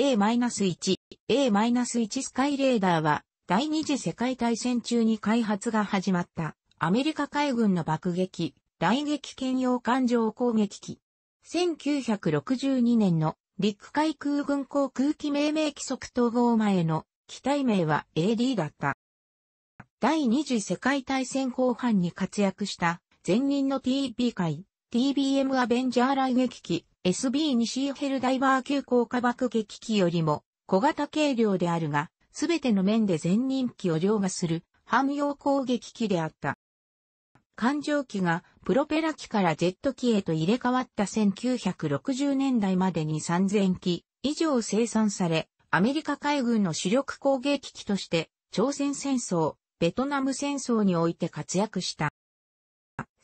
A-1、A-1 スカイレーダーは、第二次世界大戦中に開発が始まった、アメリカ海軍の爆撃、雷撃兼用艦上攻撃機。1962年の陸海空軍航空機命名規則統合前の機体名は AD だった。第二次世界大戦後半に活躍した前任の TB 海 TBM アベンジャー雷撃機 SB 西ヘルダイバー級降下爆撃機よりも小型軽量であるが、すべての面で前任機を凌駕する汎用攻撃機であった。艦上機がプロペラ機からジェット機へと入れ替わった1960年代までに3000機以上生産され、アメリカ海軍の主力攻撃機として朝鮮戦争、ベトナム戦争において活躍した。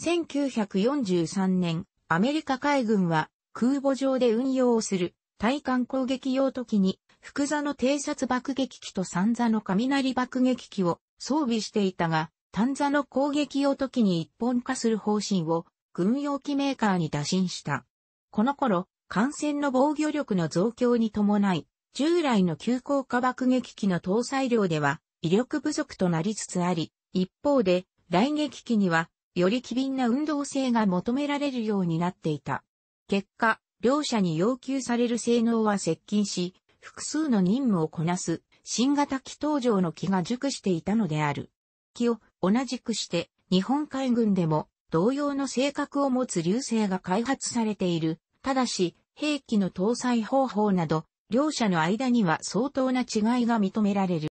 1943年、アメリカ海軍は空母上で運用をする対艦攻撃用時に、福座の偵察爆撃機と三座の雷爆撃機を装備していたが、単座の攻撃用時に一本化する方針を軍用機メーカーに打診した。この頃、艦船の防御力の増強に伴い、従来の急降下爆撃機の搭載量では威力不足となりつつあり、一方で、雷撃機には、より機敏な運動性が求められるようになっていた。結果、両者に要求される性能は接近し、複数の任務をこなす、新型機登場の機が熟していたのである。機を同じくして、日本海軍でも同様の性格を持つ流星が開発されている。ただし、兵器の搭載方法など、両者の間には相当な違いが認められる。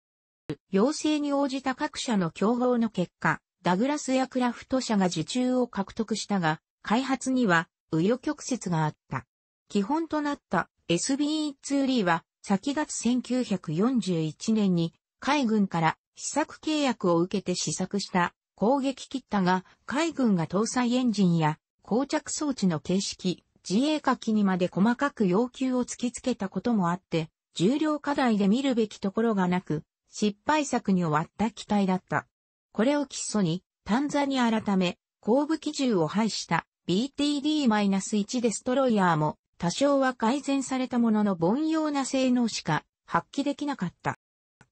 要請に応じた各社の競合の結果、ダグラスやクラフト社が受注を獲得したが、開発には紆余曲折があった。基本となった SBE2 リーは先月1941年に海軍から試作契約を受けて試作した攻撃キッタが海軍が搭載エンジンや膠着装置の形式、自衛火器にまで細かく要求を突きつけたこともあって、重量課題で見るべきところがなく、失敗作に終わった機体だった。これを基礎に、タンザ改め、後部機銃を廃した BTD-1 デストロイヤーも多少は改善されたものの凡庸な性能しか発揮できなかった。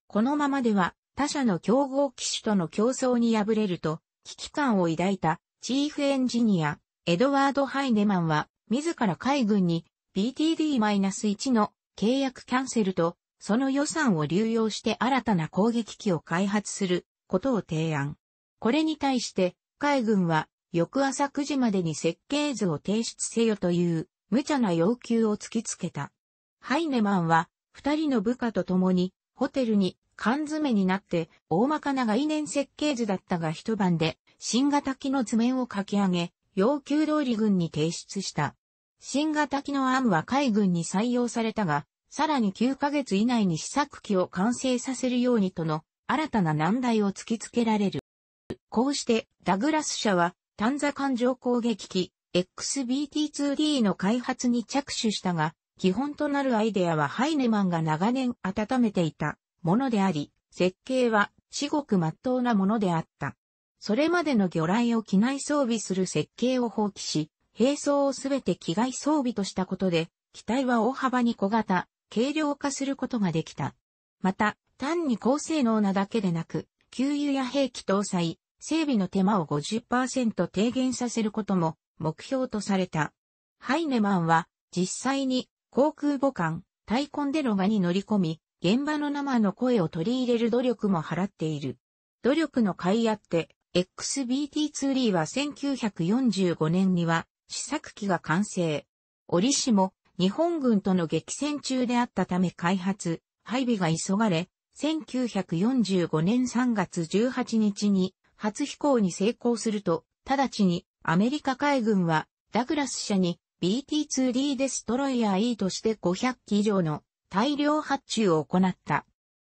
このままでは他社の競合機種との競争に敗れると危機感を抱いたチーフエンジニアエドワード・ハイネマンは自ら海軍に BTD-1 の契約キャンセルとその予算を流用して新たな攻撃機を開発することを提案。これに対して海軍は翌朝9時までに設計図を提出せよという、無茶な要求を突きつけた。ハイネマンは、二人の部下と共に、ホテルに缶詰になって、大まかな概念設計図だったが一晩で、新型機の図面を書き上げ、要求通り軍に提出した。新型機の案は海軍に採用されたが、さらに9ヶ月以内に試作機を完成させるようにとの新たな難題を突きつけられる。こうして、ダグラス社は短座環状攻撃機 XBT2D の開発に着手したが、基本となるアイデアはハイネマンが長年温めていたものであり、設計は至極真っ当なものであった。それまでの魚雷を機内装備する設計を放棄し、並走をすべて機外装備としたことで、機体は大幅に小型、軽量化することができた。また、単に高性能なだけでなく、給油や兵器搭載、整備の手間を50%低減させることも目標とされた。ハイネマンは実際に航空母艦、タイコンデロガに乗り込み、現場の生の声を取り入れる努力も払っている。努力の甲斐あって、XBT2D は1945年には試作機が完成。折しも日本軍との激戦中であったため開発、配備が急がれ、1945年3月18日に初飛行に成功すると、直ちにアメリカ海軍はダグラス社に BT-2D デストロイヤー E として500機以上の大量発注を行った。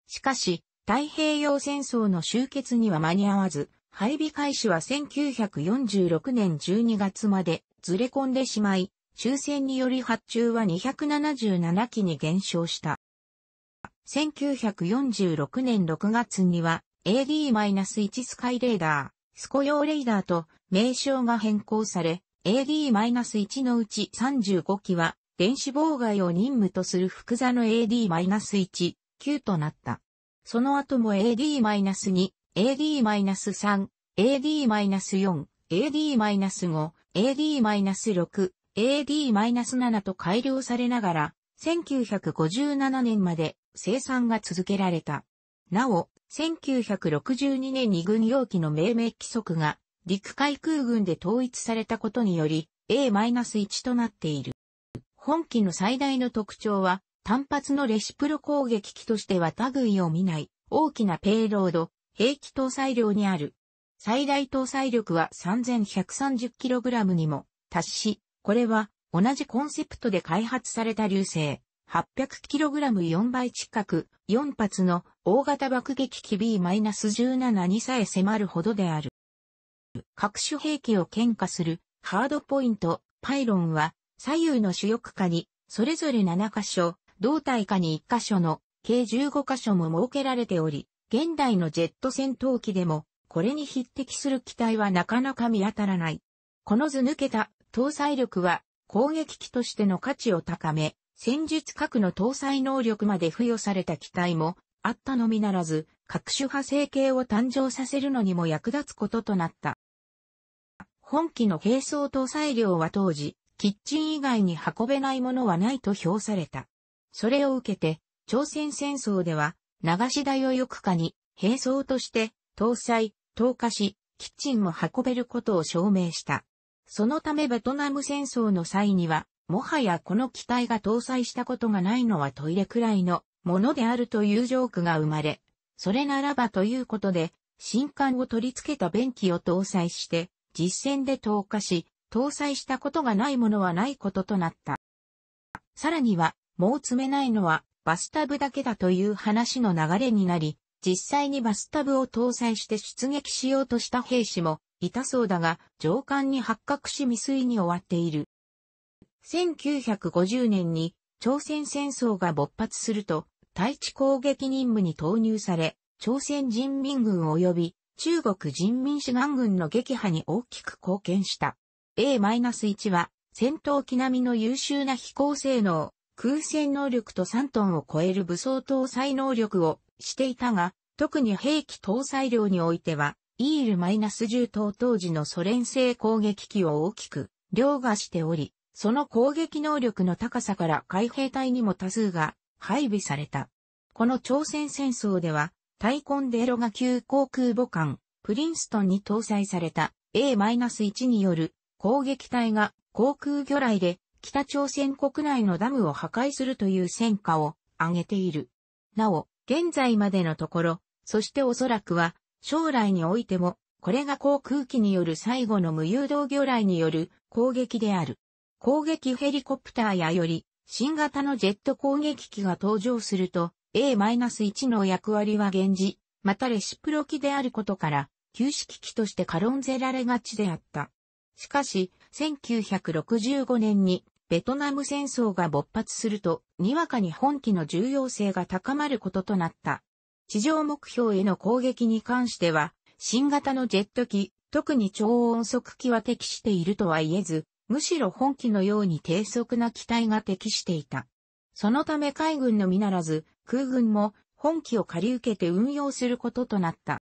しかし、太平洋戦争の終結には間に合わず、配備開始は1946年12月までずれ込んでしまい、抽選により発注は277機に減少した。1946年6月には AD-1 スカイレーダー、スコ用レーダーと名称が変更され、AD-1 のうち35機は電子妨害を任務とする複座の AD-1、9となった。その後も AD-2、AD-3、AD-4、AD-5、AD-6、AD-7 と改良されながら、1957年まで生産が続けられた。なお、1962年に軍用機の命名規則が陸海空軍で統一されたことにより A-1 となっている。本機の最大の特徴は単発のレシプロ攻撃機としては類を見ない大きなペイロード、兵器搭載量にある。最大搭載力は 3130kg にも達し、これは同じコンセプトで開発された流星 800kg4 倍近く、4発の大型爆撃機 B-17 にさえ迫るほどである。各種兵器を喧嘩するハードポイント、パイロンは左右の主翼下にそれぞれ7箇所、胴体下に1箇所の計15箇所も設けられており、現代のジェット戦闘機でもこれに匹敵する機体はなかなか見当たらない。この図抜けた搭載力は攻撃機としての価値を高め、戦術核の搭載能力まで付与された機体もあったのみならず、各種派生系を誕生させるのにも役立つこととなった。本機の兵装搭載量は当時、キッチン以外に運べないものはないと評された。それを受けて、朝鮮戦争では、流し台を翼下に、兵装として、搭載、投下し、キッチンも運べることを証明した。そのためベトナム戦争の際には、もはやこの機体が搭載したことがないのはトイレくらいのものであるというジョークが生まれ、それならばということで、新艦を取り付けた便器を搭載して、実戦で投下し、搭載したことがないものはないこととなった。さらには、もう積めないのはバスタブだけだという話の流れになり、実際にバスタブを搭載して出撃しようとした兵士もいたそうだが、上官に発覚し未遂に終わっている。1950年に朝鮮戦争が勃発すると、対地攻撃任務に投入され、朝鮮人民軍及び中国人民志願軍の撃破に大きく貢献した。A-1 は戦闘機並みの優秀な飛行性能、空戦能力と3トンを超える武装搭載能力をしていたが、特に兵器搭載量においては、イール -10 等当時のソ連製攻撃機を大きく凌駕しており、その攻撃能力の高さから海兵隊にも多数が配備された。この朝鮮戦争では、タイコンデロが旧航空母艦、プリンストンに搭載された A-1 による攻撃隊が航空魚雷で北朝鮮国内のダムを破壊するという戦果を挙げている。なお、現在までのところ、そしておそらくは将来においても、これが航空機による最後の無誘導魚雷による攻撃である。攻撃ヘリコプターやより新型のジェット攻撃機が登場すると A-1 の役割は現時、またレシプロ機であることから旧式機として軽んぜられがちであった。しかし、1965年にベトナム戦争が勃発すると、にわかに本機の重要性が高まることとなった。地上目標への攻撃に関しては、新型のジェット機、特に超音速機は適しているとは言えず、むしろ本機のように低速な機体が適していた。そのため海軍のみならず、空軍も本機を借り受けて運用することとなった。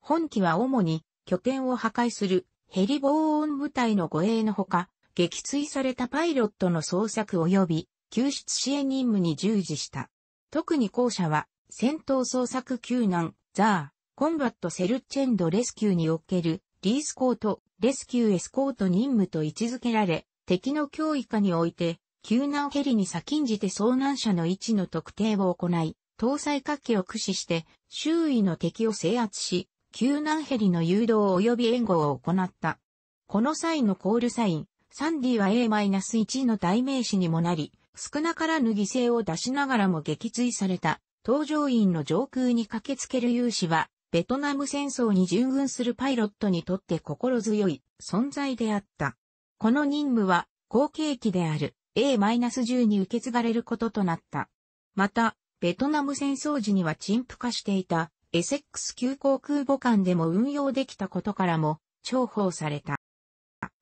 本機は主に拠点を破壊するヘリ防音部隊の護衛のほか、撃墜されたパイロットの捜索及び救出支援任務に従事した。特に後者は戦闘捜索救難、ザー、コンバットセルチェンドレスキューにおけるリースコート、レスキューエスコート任務と位置づけられ、敵の脅威下において、救難ヘリに先んじて遭難者の位置の特定を行い、搭載活気を駆使して、周囲の敵を制圧し、救難ヘリの誘導及び援護を行った。この際のコールサイン、サンディは A-1 の代名詞にもなり、少なからぬ犠牲を出しながらも撃墜された、搭乗員の上空に駆けつける勇士は、ベトナム戦争に従軍するパイロットにとって心強い存在であった。この任務は後継機である A-10 に受け継がれることとなった。また、ベトナム戦争時には陳腐化していたエセックス急航空母艦でも運用できたことからも重宝された。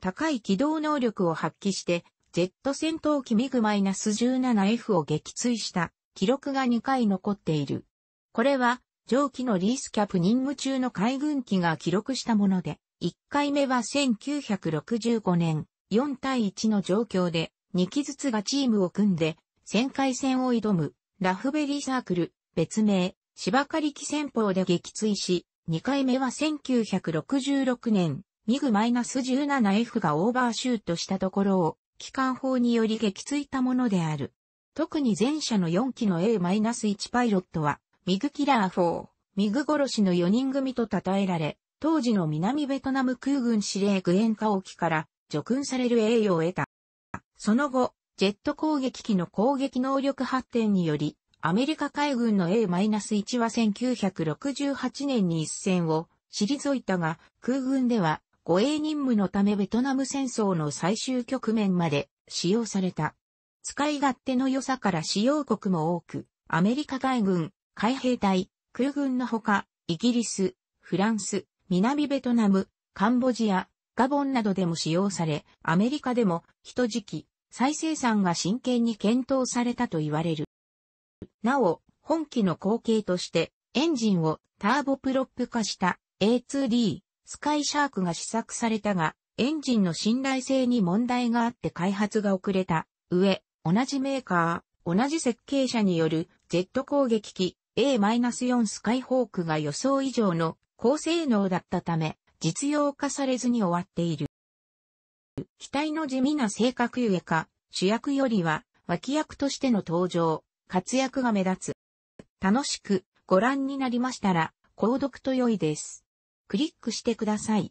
高い機動能力を発揮して、ジェット戦闘機ミグ -17F を撃墜した記録が2回残っている。これは上記のリースキャプ任務中の海軍機が記録したもので、1回目は1965年4対1の状況で2機ずつがチームを組んで旋回戦を挑むラフベリーサークル別名芝刈り機戦法で撃墜し、2回目は1966年ミグ -17F がオーバーシュートしたところを機関砲により撃墜したものである。特に前者の4機の A-1 パイロットはミグキラー4、ミグ殺しの4人組と称えられ、当時の南ベトナム空軍司令グエンカオキから除訓される栄誉を得た。その後、ジェット攻撃機の攻撃能力発展により、アメリカ海軍の A-1 は1968年に一戦を退いたが、空軍では護衛任務のためベトナム戦争の最終局面まで使用された。使い勝手の良さから使用国も多く、アメリカ海軍、海兵隊、空軍のほか、イギリス、フランス、南ベトナム、カンボジア、ガボンなどでも使用され、アメリカでも、一時期、再生産が真剣に検討されたと言われる。なお、本機の後継として、エンジンをターボプロップ化した A2D スカイシャークが試作されたが、エンジンの信頼性に問題があって開発が遅れた上、同じメーカー、同じ設計者によるジェット攻撃機 A-4 スカイホークが予想以上の高性能だったため、実用化されずに終わっている。機体の地味な性格ゆえか、主役よりは脇役としての登場、活躍が目立つ。楽しくご覧になりましたら、購読と良いです。クリックしてください。